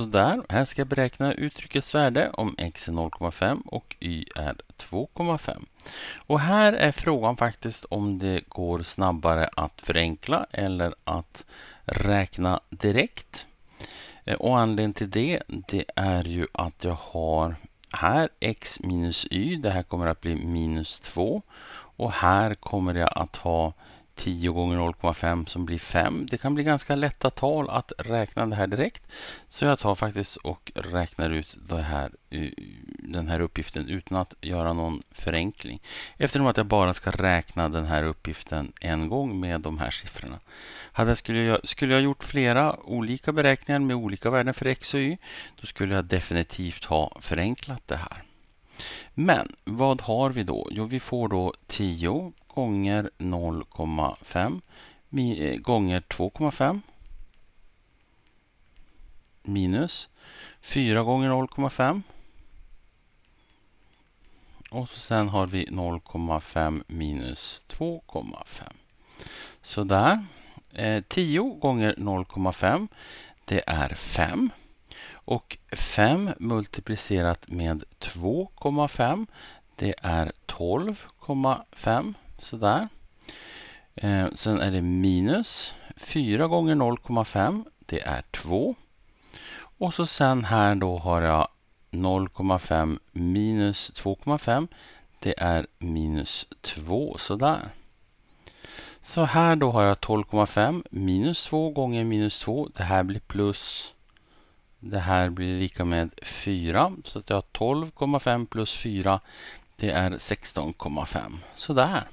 Sådär, här ska jag beräkna uttryckets värde om x är 0,5 och y är 2,5. Och här är frågan faktiskt om det går snabbare att förenkla eller att räkna direkt. Eh, och anledningen till det, det är ju att jag har här x minus y, det här kommer att bli minus 2. Och här kommer jag att ha 10 gånger 0,5 som blir 5. Det kan bli ganska lätta tal att räkna det här direkt. Så jag tar faktiskt och räknar ut här, eh, den här uppgiften utan att göra någon förenkling. Eftersom att jag bara ska räkna den här uppgiften en gång med de här siffrorna. Hade jag skulle, jag, skulle jag gjort flera olika beräkningar med olika värden för x och y, då skulle jag definitivt ha förenklat det här. Men vad har vi då? Jo, vi får då 10 gånger 0,5 eh, gånger 2,5 minus 4 gånger 0,5 och så sen har vi 0,5 minus 2,5. Så där. Eh, 10 gånger 0,5 det är 5. Och 5 multiplicerat med 2,5 det är 12,5 sådär. Eh, sen är det minus 4 gånger 0,5 det är 2. Och så sen här då har jag 0,5 minus 2,5 det är minus 2 sådär. Så här då har jag 12,5 minus 2 gånger minus 2. Det här blir plus det här blir lika med 4 så att jag har 12,5 plus 4 det är 16,5. Sådär.